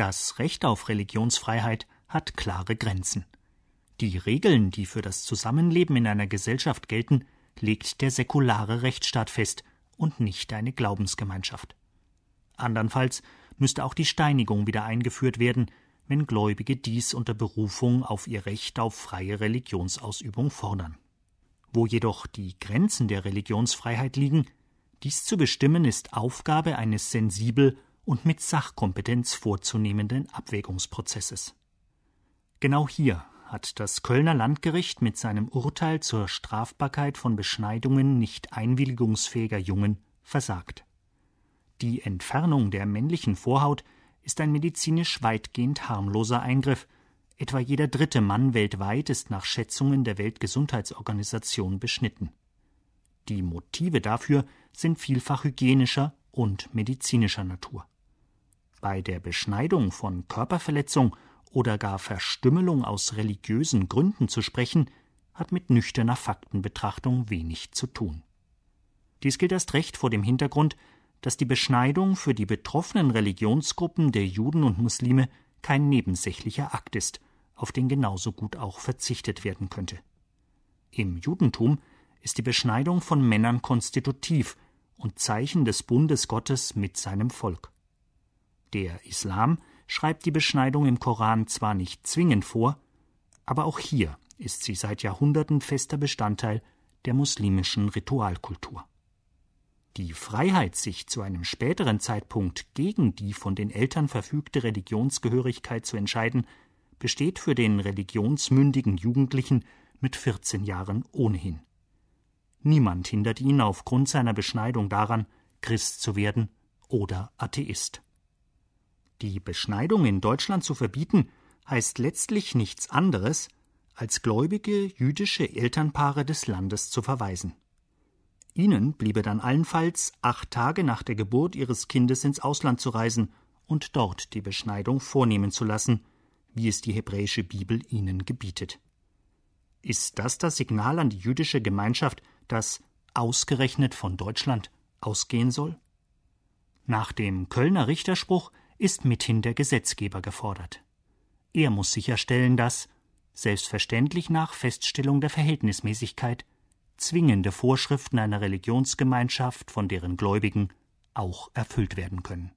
Das Recht auf Religionsfreiheit hat klare Grenzen. Die Regeln, die für das Zusammenleben in einer Gesellschaft gelten, legt der säkulare Rechtsstaat fest und nicht eine Glaubensgemeinschaft. Andernfalls müsste auch die Steinigung wieder eingeführt werden, wenn Gläubige dies unter Berufung auf ihr Recht auf freie Religionsausübung fordern. Wo jedoch die Grenzen der Religionsfreiheit liegen, dies zu bestimmen ist Aufgabe eines sensibel und mit Sachkompetenz vorzunehmenden Abwägungsprozesses. Genau hier hat das Kölner Landgericht mit seinem Urteil zur Strafbarkeit von Beschneidungen nicht einwilligungsfähiger Jungen versagt. Die Entfernung der männlichen Vorhaut ist ein medizinisch weitgehend harmloser Eingriff. Etwa jeder dritte Mann weltweit ist nach Schätzungen der Weltgesundheitsorganisation beschnitten. Die Motive dafür sind vielfach hygienischer und medizinischer Natur. Bei der Beschneidung von Körperverletzung oder gar Verstümmelung aus religiösen Gründen zu sprechen, hat mit nüchterner Faktenbetrachtung wenig zu tun. Dies gilt erst recht vor dem Hintergrund, dass die Beschneidung für die betroffenen Religionsgruppen der Juden und Muslime kein nebensächlicher Akt ist, auf den genauso gut auch verzichtet werden könnte. Im Judentum ist die Beschneidung von Männern konstitutiv und Zeichen des Bundes Gottes mit seinem Volk. Der Islam schreibt die Beschneidung im Koran zwar nicht zwingend vor, aber auch hier ist sie seit Jahrhunderten fester Bestandteil der muslimischen Ritualkultur. Die Freiheit, sich zu einem späteren Zeitpunkt gegen die von den Eltern verfügte Religionsgehörigkeit zu entscheiden, besteht für den religionsmündigen Jugendlichen mit 14 Jahren ohnehin. Niemand hindert ihn aufgrund seiner Beschneidung daran, Christ zu werden oder Atheist. Die Beschneidung in Deutschland zu verbieten, heißt letztlich nichts anderes, als gläubige jüdische Elternpaare des Landes zu verweisen. Ihnen bliebe dann allenfalls, acht Tage nach der Geburt ihres Kindes ins Ausland zu reisen und dort die Beschneidung vornehmen zu lassen, wie es die hebräische Bibel ihnen gebietet. Ist das das Signal an die jüdische Gemeinschaft, das ausgerechnet von Deutschland ausgehen soll? Nach dem Kölner Richterspruch ist mithin der Gesetzgeber gefordert. Er muss sicherstellen, dass selbstverständlich nach Feststellung der Verhältnismäßigkeit zwingende Vorschriften einer Religionsgemeinschaft von deren Gläubigen auch erfüllt werden können